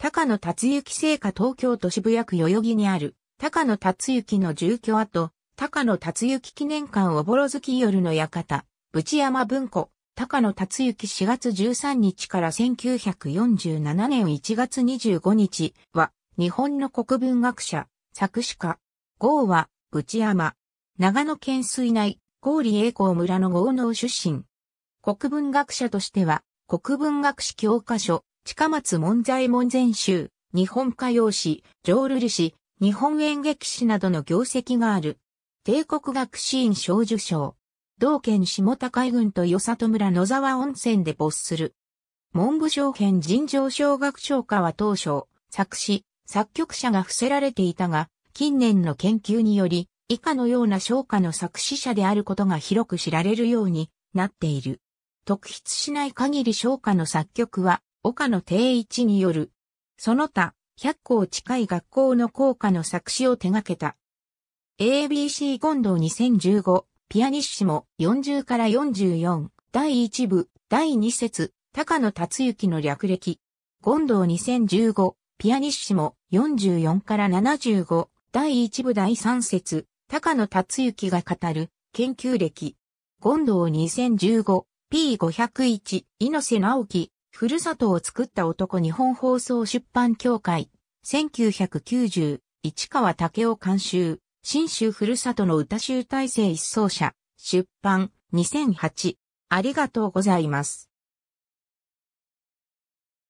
高野達之製菓東京都渋谷区代々木にある、高野達之の住居跡、高野達之記念館おぼろ月夜の館、淵山文庫、高野達之4月13日から1947年1月25日は、日本の国文学者、作詞家、豪は、内山、長野県水内、郡栄光村の豪農出身。国文学者としては、国文学史教科書、近松門左衛門全集、日本歌謡史、浄瑠璃史、日本演劇史などの業績がある。帝国学士院小受賞。同県下高井郡と与里村野沢温泉で没する。文部省編尋常小学唱歌は当初、作詞、作曲者が伏せられていたが、近年の研究により、以下のような唱歌の作詞者であることが広く知られるようになっている。特筆しない限り唱歌の作曲は、岡野定一による。その他、100校近い学校の校歌の作詞を手掛けた。ABC ゴンドウ2015、ピアニッシモ40から44、第1部、第2節、高野達之の略歴。ゴンドー2015、ピアニッシモ44から75、第1部第3節、高野達之が語る、研究歴。ゴンドー2015、P501、猪瀬直樹、ふるさとを作った男日本放送出版協会、1990、市川武雄監修、新州ふるさとの歌集大成一奏者、出版、2008。ありがとうございます。